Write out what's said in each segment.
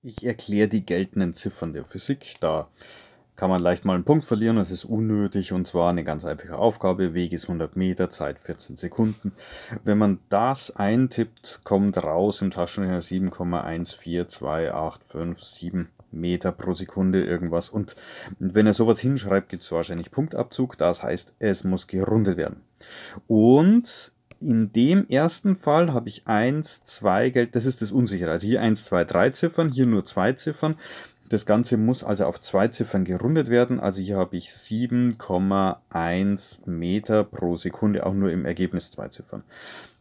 Ich erkläre die geltenden Ziffern der Physik. Da kann man leicht mal einen Punkt verlieren, das ist unnötig und zwar eine ganz einfache Aufgabe. Weg ist 100 Meter, Zeit 14 Sekunden. Wenn man das eintippt, kommt raus im Taschenrechner 7,142857 Meter pro Sekunde irgendwas. Und wenn er sowas hinschreibt, gibt es wahrscheinlich Punktabzug. Das heißt, es muss gerundet werden. Und in dem ersten Fall habe ich 1, 2 Geld, das ist das Unsichere. Also hier 1, 2, 3 Ziffern, hier nur 2 Ziffern. Das Ganze muss also auf zwei Ziffern gerundet werden. Also hier habe ich 7,1 Meter pro Sekunde, auch nur im Ergebnis zwei Ziffern.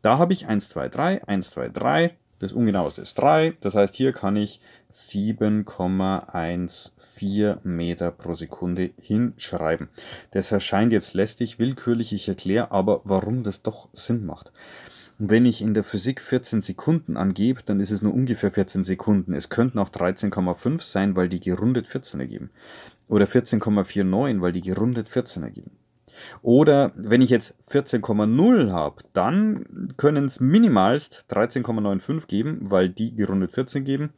Da habe ich 1, 2, 3, 1, 2, 3, das Ungenaueste ist 3. Das heißt, hier kann ich 7,14 Meter pro Sekunde hinschreiben. Das erscheint jetzt lästig, willkürlich. Ich erkläre aber, warum das doch Sinn macht. Und wenn ich in der Physik 14 Sekunden angebe, dann ist es nur ungefähr 14 Sekunden. Es könnten auch 13,5 sein, weil die gerundet 14 ergeben. Oder 14,49, weil die gerundet 14 ergeben. Oder wenn ich jetzt 14,0 habe, dann können es minimalst 13,95 geben, weil die gerundet 14 geben.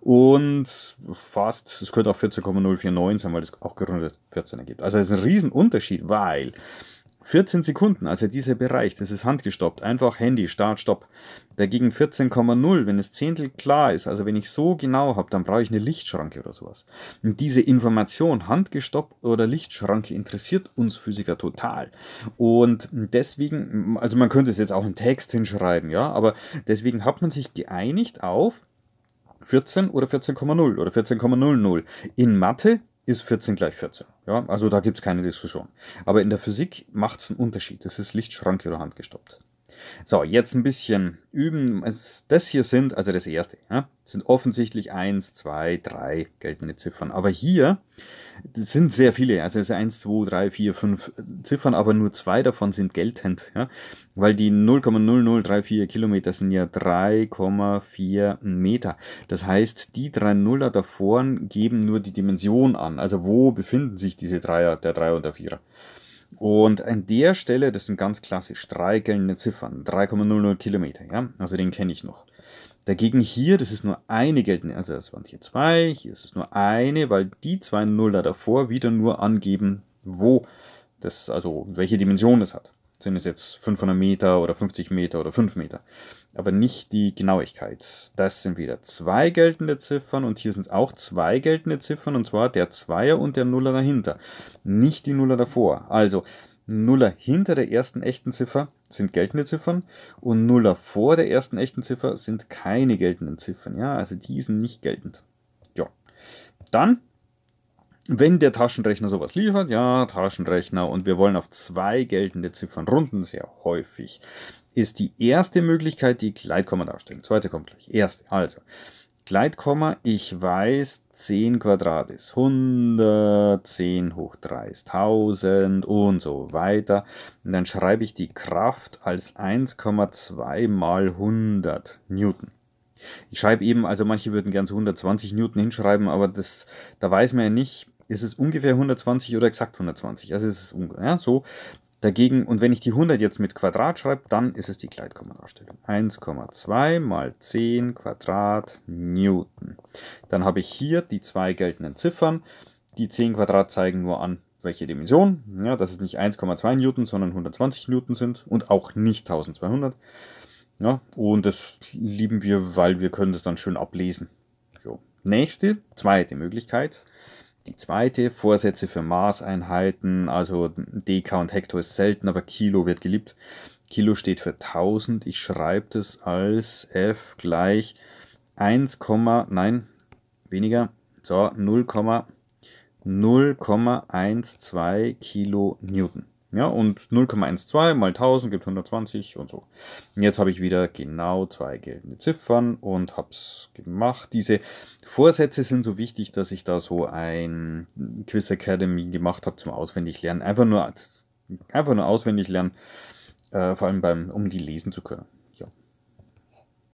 Und fast, es könnte auch 14,049 sein, weil es auch gerundet 14 ergibt. Also es ist ein Riesenunterschied, weil 14 Sekunden, also dieser Bereich, das ist handgestoppt, einfach Handy, Start, Stopp. Dagegen 14,0, wenn es Zehntel klar ist, also wenn ich so genau habe, dann brauche ich eine Lichtschranke oder sowas. Und diese Information, handgestoppt oder Lichtschranke, interessiert uns Physiker total. Und deswegen, also man könnte es jetzt auch einen Text hinschreiben, ja, aber deswegen hat man sich geeinigt auf 14 oder 14,0 oder 14,00. In Mathe ist 14 gleich 14. Ja? Also da gibt es keine Diskussion. Aber in der Physik macht es einen Unterschied. Es ist Lichtschranke oder handgestoppt. So, jetzt ein bisschen üben. Das hier sind, also das erste, ja, sind offensichtlich 1, 2, 3 geltende Ziffern. Aber hier sind sehr viele, also es sind 1, 2, 3, 4, 5 Ziffern, aber nur zwei davon sind geltend. Ja, weil die 0,0034 Kilometer sind ja 3,4 Meter. Das heißt, die drei Nuller da davor geben nur die Dimension an. Also wo befinden sich diese Dreier, der Dreier und der Vierer? Und an der Stelle, das sind ganz klassisch drei geltende Ziffern, 3,00 Kilometer, ja, also den kenne ich noch. Dagegen hier, das ist nur eine geltende, also das waren hier zwei, hier ist es nur eine, weil die zwei Nuller davor wieder nur angeben, wo das, also welche Dimension das hat sind es jetzt 500 Meter oder 50 Meter oder 5 Meter, aber nicht die Genauigkeit. Das sind wieder zwei geltende Ziffern und hier sind es auch zwei geltende Ziffern und zwar der Zweier und der Nuller dahinter, nicht die Nuller davor. Also Nuller hinter der ersten echten Ziffer sind geltende Ziffern und Nuller vor der ersten echten Ziffer sind keine geltenden Ziffern. Ja, also die sind nicht geltend. Ja. Dann wenn der Taschenrechner sowas liefert, ja, Taschenrechner, und wir wollen auf zwei geltende Ziffern runden, sehr häufig, ist die erste Möglichkeit die Gleitkomma darstellen. Zweite kommt gleich. Erste. Also, Gleitkomma, ich weiß, 10 Quadrat ist 100, 10 hoch 3 ist 1000 und so weiter. Und dann schreibe ich die Kraft als 1,2 mal 100 Newton. Ich schreibe eben, also manche würden gern zu 120 Newton hinschreiben, aber das, da weiß man ja nicht, ist es ungefähr 120 oder exakt 120. Also es ist ja, so. Dagegen, und wenn ich die 100 jetzt mit Quadrat schreibe, dann ist es die Gleitkommandarstellung. 1,2 mal 10 Quadrat Newton. Dann habe ich hier die zwei geltenden Ziffern. Die 10 Quadrat zeigen nur an, welche Dimension. Ja, dass es nicht 1,2 Newton, sondern 120 Newton sind und auch nicht 1200. Ja, und das lieben wir, weil wir können das dann schön ablesen. Jo. Nächste, zweite Möglichkeit. Die zweite, Vorsätze für Maßeinheiten, also Deka und Hektar ist selten, aber Kilo wird geliebt. Kilo steht für 1000. Ich schreibe das als F gleich 1, nein, weniger, so 0, 0,12 Kilo Newton. Ja, und 0,12 mal 1000 gibt 120 und so. jetzt habe ich wieder genau zwei geltende Ziffern und habe es gemacht. Diese Vorsätze sind so wichtig, dass ich da so ein Quiz Academy gemacht habe zum Auswendiglernen. Einfach nur, einfach nur auswendig lernen, äh, vor allem beim, um die lesen zu können.